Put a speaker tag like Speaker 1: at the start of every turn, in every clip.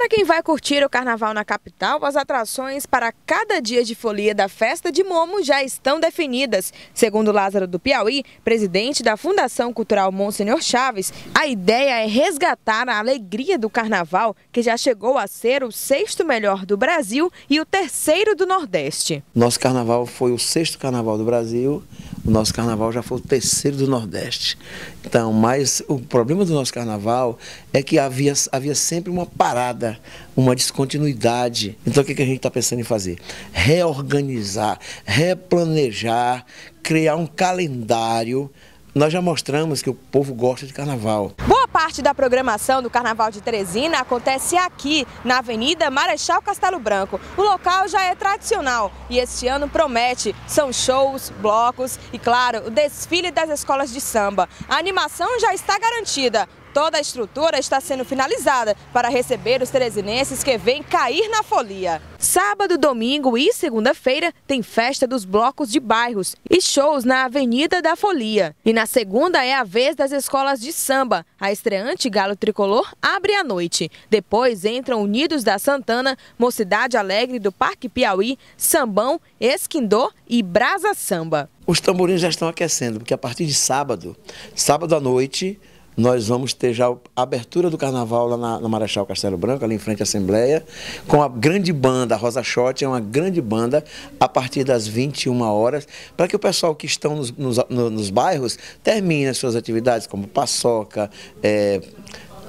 Speaker 1: Para quem vai curtir o carnaval na capital, as atrações para cada dia de folia da festa de Momo já estão definidas. Segundo Lázaro do Piauí, presidente da Fundação Cultural Monsenhor Chaves, a ideia é resgatar a alegria do carnaval, que já chegou a ser o sexto melhor do Brasil e o terceiro do Nordeste.
Speaker 2: Nosso carnaval foi o sexto carnaval do Brasil, o nosso carnaval já foi o terceiro do Nordeste. Então, mas o problema do nosso carnaval é que havia, havia sempre uma parada, uma descontinuidade. Então, o que, que a gente está pensando em fazer? Reorganizar, replanejar, criar um calendário nós já mostramos que o povo gosta de carnaval.
Speaker 1: Boa parte da programação do Carnaval de Teresina acontece aqui, na Avenida Marechal Castelo Branco. O local já é tradicional e este ano promete. São shows, blocos e, claro, o desfile das escolas de samba. A animação já está garantida, Toda a estrutura está sendo finalizada para receber os teresinenses que vêm cair na folia. Sábado, domingo e segunda-feira tem festa dos blocos de bairros e shows na Avenida da Folia. E na segunda é a vez das escolas de samba. A estreante Galo Tricolor abre à noite. Depois entram Unidos da Santana, Mocidade Alegre do Parque Piauí, Sambão, Esquindô e Brasa Samba.
Speaker 2: Os tamborins já estão aquecendo, porque a partir de sábado, sábado à noite, nós vamos ter já a abertura do carnaval lá na, na Marechal Castelo Branco, ali em frente à Assembleia, com a grande banda, a Rosa Shot é uma grande banda, a partir das 21 horas, para que o pessoal que estão nos, nos, nos, bairros termine as suas atividades, como paçoca, é,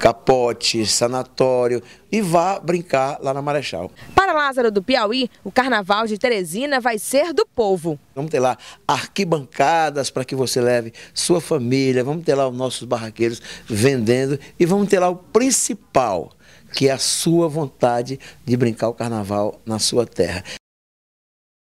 Speaker 2: capote, sanatório e vá brincar lá na Marechal.
Speaker 1: Para Lázaro do Piauí, o Carnaval de Teresina vai ser do povo.
Speaker 2: Vamos ter lá arquibancadas para que você leve sua família, vamos ter lá os nossos barraqueiros vendendo e vamos ter lá o principal, que é a sua vontade de brincar o Carnaval na sua terra.